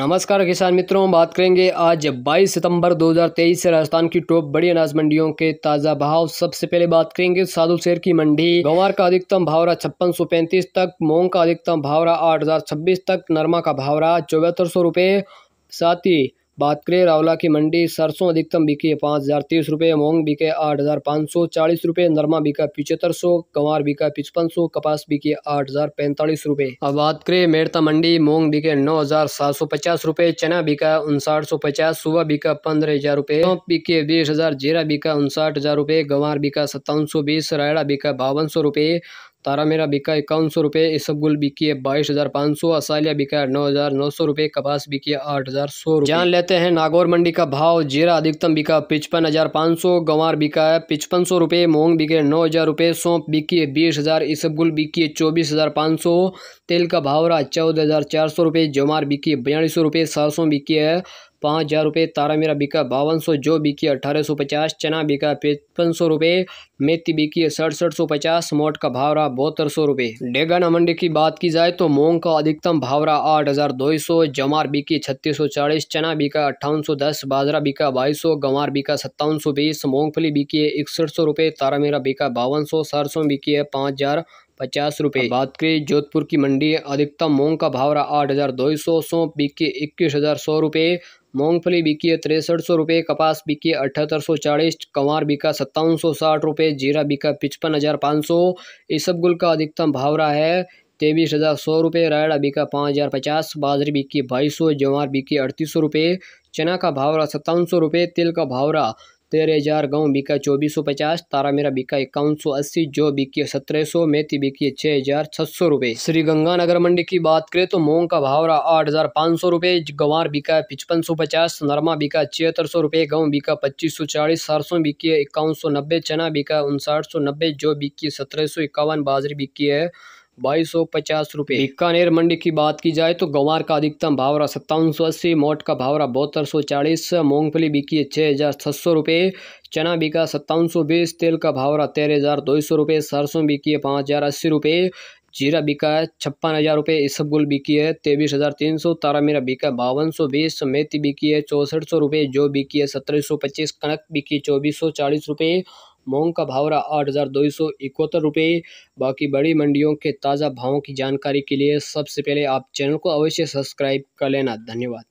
नमस्कार किसान मित्रों बात करेंगे आज 22 सितंबर 2023 से राजस्थान की टॉप बड़ी अनाज मंडियों के ताज़ा भाव सबसे पहले बात करेंगे साधु शेर की मंडी गंवर का अधिकतम भाव रहा छप्पन तक मूंग का अधिकतम भाव रहा आठ तक नरमा का भाव रहा चौहत्तर सौ साथ ही बात करें रावला की मंडी सरसों अधिकतम बिके पाँच हज़ार तीस रुपये मूंग बिके आठ हज़ार पाँच सौ चालीस रुपये नरमा बिका पिचहत्तर सौ कंवर बिका पचपन सौ कपास बिके आठ हज़ार पैंतालीस रुपये अब बात करें मेड़ता मंडी मूंग बिके नौ हज़ार सात सौ पचास रुपये चना बिका उनसाठ सौ पचास सुबह बिका पंद्रह हज़ार रुपये सौंप बिके बीस हज़ार जीरा बिका उनसाठ हज़ार रुपये गंवार बिका सत्तावन सौ बीस रायड़ा बिका बावन सौ रुपये तारा मेरा बिका इक्यावन सौ रुपये इसबगुल बिकी है बाईस हज़ार पाँच सौ असालिया बिका नौ हज़ार नौ सौ रुपये कपास बिकी आठ हज़ार सौ जान लेते हैं नागौर मंडी का भाव जीरा अधिकतम बिका पिचपन हज़ार पाँच सौ गंवार बिका है पिचपन सौ रुपये मोंग बिके नौ हज़ार रुपये सौंप बिकी है बीस हज़ार इसबगुल बिकी है चौबीस हज़ार पाँच सौ तेल का भाव रहा चौदह हज़ार चार सौ रुपये जमार बिकी बयालीस सौ रुपये सरसों बिकी है पाँच हज़ार रुपये तारा मीरा बिका बावन सौ जो बिकी अठारह सौ पचास चना बिका पचपन सौ रुपये मेथी बिकी सड़सठ सौ पचास मोट का भावरा बहत्तर सौ रुपये डेगा मंडी की बात की जाए तो मूंग का अधिकतम भावरा आठ हज़ार दो सौ जमार बिकी छत्तीस सौ चालीस चना बिका अट्ठावन सौ दस बाजरा बिका बाईस सौ गंवार बिका सत्तावन सौ बीस मूँगफली बिकी है इकसठ सौ रुपये तारा मीरा बिका बावन सौ सरसों बिकी है पाँच हज़ार पचास रुपये बात करें जोधपुर की मंडी अधिकतम मूंग का भावरा आठ हज़ार दो सौ सौंप बिके इक्कीस हज़ार सौ रुपये मूँगफली बिकी तिरसठ सौ रुपये कपास बिकी अठहत्तर सौ चालीस कंवार बिका सत्तावन सौ साठ रुपये जीरा बिका पचपन हज़ार पाँच सौ इसबगुल का अधिकतम भाव रहा है तेईस हज़ार सौ रुपये रायड़ा बिका पाँच हज़ार पचास बाजरी बिकी बाईस सौ ज्वार बिकी अड़तीस सौ रुपये चना का भाव रहा सत्तावन सौ रुपये तिल का भाव रहा तेरह हजार गाँव बिका चौबीस सौ पचास तारा मेरा बिका इक्यावन सौ अस्सी जो बिकी सत्रह सौ मेथी बिकी छः हजार छः सौ रुपये श्री गंगानगर मंडी की बात करें तो मूंग का भाव रहा आठ हजार पाँच सौ रुपये गंवार बिका पचपन सौ पचास नरमा बिका छिहत्तर सौ रुपये गेहूँ बिका पच्चीस सौ चालीस सरसों बिकी इक्यावन सौ नब्बे चना बिका उनसाठ सौ नब्बे जो बिकी सत्रह सौ इक्यावन बाजरी बिकी है बाईस सौ पचास बीकानेर मंडी की बात की जाए तो गंवार का अधिकतम भावरा सत्तावन सौ अस्सी मोट का भावरा बहत्तर सौ चालीस मूंगफली बिकी है छः हज़ार छह सौ रुपये चना बिका सत्तावन सौ बीस तेल का भावरा तेरह हज़ार दो सौ रुपये सरसों बिकी है पाँच हज़ार अस्सी रुपये जीरा बिका है छप्पन हज़ार रुपये इसबगुल बिकी है तेईस हज़ार तीन सौ तारा मीरा बिका बावन सौ बीस मेथी बिकी है चौंसठ सौ रुपये जो बिकी है सत्रह सौ पच्चीस कनक बिकी चौबीस सौ चालीस रुपये मूंग का भाव रहा आठ हज़ार दो सौ इकहत्तर रुपये बाकी बड़ी मंडियों के ताज़ा भावों की जानकारी के लिए सबसे पहले आप चैनल को अवश्य सब्सक्राइब कर लेना धन्यवाद